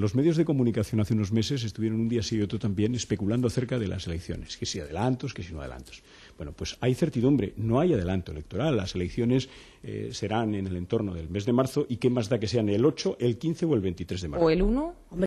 Los medios de comunicación hace unos meses estuvieron un día sí y otro también especulando acerca de las elecciones, que si adelantos, que si no adelantos. Bueno, pues hay certidumbre, no hay adelanto electoral. Las elecciones eh, serán en el entorno del mes de marzo y qué más da que sean el 8, el 15 o el 23 de marzo. O el 1.